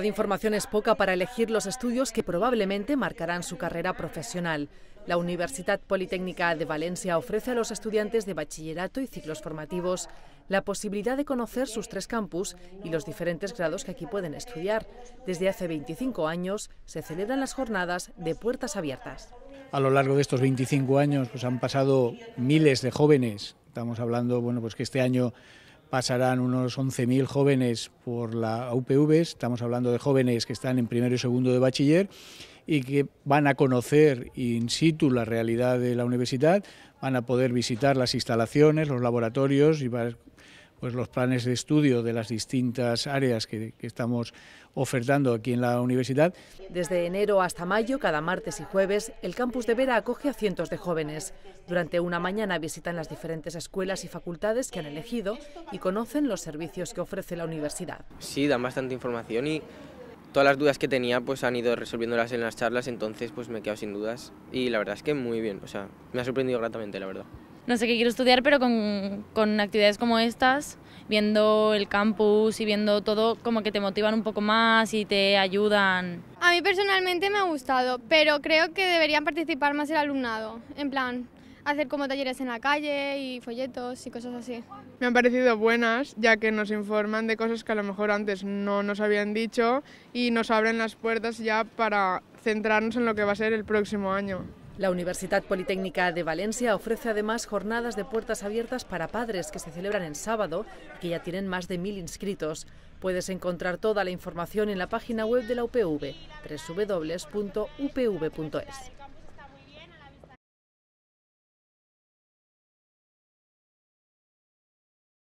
de información es poca para elegir los estudios que probablemente marcarán su carrera profesional. La Universidad Politécnica de Valencia ofrece a los estudiantes de bachillerato y ciclos formativos la posibilidad de conocer sus tres campus y los diferentes grados que aquí pueden estudiar. Desde hace 25 años se celebran las jornadas de puertas abiertas. A lo largo de estos 25 años pues, han pasado miles de jóvenes. Estamos hablando bueno, pues que este año pasarán unos 11.000 jóvenes por la UPV, estamos hablando de jóvenes que están en primero y segundo de bachiller y que van a conocer in situ la realidad de la universidad, van a poder visitar las instalaciones, los laboratorios y pues los planes de estudio de las distintas áreas que, estamos ofertando aquí en la universidad. Desde enero hasta mayo, cada martes y jueves, el campus de Vera acoge a cientos de jóvenes. Durante una mañana visitan las diferentes escuelas y facultades que han elegido y conocen los servicios que ofrece la universidad. Sí, dan bastante información y todas las dudas que tenía pues han ido resolviéndolas en las charlas, entonces pues me he quedado sin dudas y la verdad es que muy bien, o sea, me ha sorprendido gratamente, la verdad no sé qué quiero estudiar, pero con, con actividades como estas, viendo el campus y viendo todo, como que te motivan un poco más y te ayudan. A mí personalmente me ha gustado, pero creo que deberían participar más el alumnado, en plan, hacer como talleres en la calle y folletos y cosas así. Me han parecido buenas, ya que nos informan de cosas que a lo mejor antes no nos habían dicho y nos abren las puertas ya para centrarnos en lo que va a ser el próximo año. La Universidad Politécnica de Valencia ofrece además jornadas de puertas abiertas para padres que se celebran en sábado que ya tienen más de mil inscritos. Puedes encontrar toda la información en la página web de la UPV, www.upv.es.